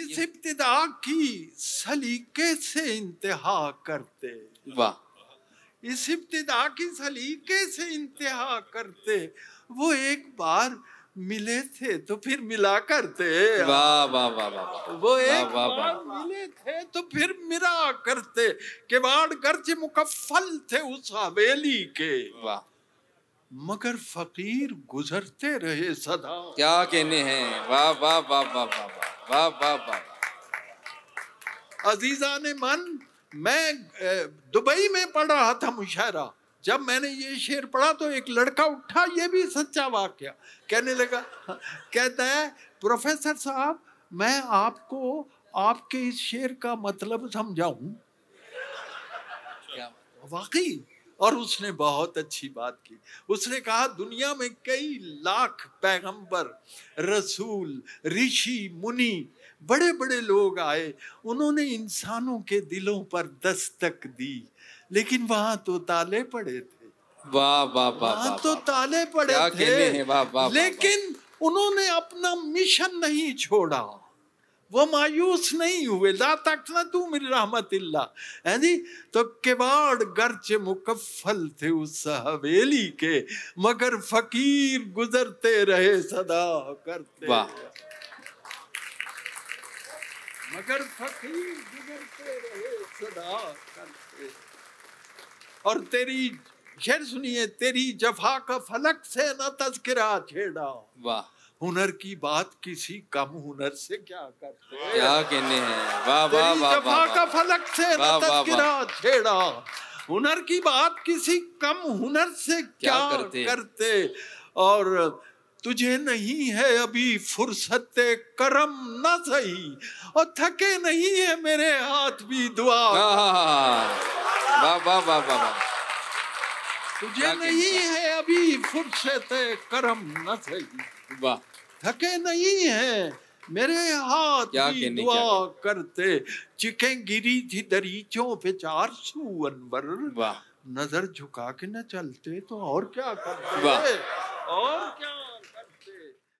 इस इब्तदा की सलीके से इंतहा करते वाह इस इब्तदा की सलीके से इंतहा करते वो एक बार मिले थे तो फिर मिला करते वाह वाह वाह वाह वो एक वा, वा, बार वा, वा, मिले थे तो फिर मिला करते के बाद गर्ज मुकफल थे उस हवेली के वाह मगर फकीर गुजरते रहे सदा क्या कहने हैं वाह वाह वाह वाह वाह वाह वाह वाह अजीजा ने मन मैं दुबई में पढ़ रहा था मुशायरा जब मैंने ये शेर पढ़ा तो एक लड़का उठा ये भी सच्चा वाक्य कहने लगा कहता है प्रोफेसर साहब मैं आपको आपके इस शेर का मतलब समझाऊं वाकई और उसने बहुत अच्छी बात की उसने कहा दुनिया में कई लाख पैगंबर रसूल ऋषि मुनि बड़े बड़े लोग आए उन्होंने इंसानों के दिलों पर दस्तक दी लेकिन वहां तो ताले पड़े थे वाह वाह वाह तो ताले पड़े थे लेकिन उन्होंने अपना मिशन नहीं छोड़ा वो मायूस नहीं हुए ला तक ना तू मेरी रहमत है जी तो केवाड़ गर्च मुकफल थे उस हवेली के मगर फकीर गुजरते रहे सदा करते वाह मगर फकीर गुजरते रहे सदा करते और तेरी शेर सुनिए तेरी जफा का फलक से न तस्करा छेड़ा वाह हुनर की बात किसी कम हुनर से क्या करते क्या कहने हैं वाह वाह वाह वाह का फलक से रतन गिरा छेड़ा हुनर की बात किसी कम हुनर से क्या, क्या करते? करते और तुझे नहीं है अभी फुर्सत करम न सही और थके नहीं है मेरे हाथ भी दुआ हाँ, हाँ, हाँ, वाह वाह वाह वाह तुझे नहीं है अभी फुर्सत करम न सही वाह थके नहीं हैं मेरे हाथ क्या की दुआ करते चिखे गिरी थी दरीचों पे चार सू अनवर नजर झुका के न चलते तो और क्या करते और क्या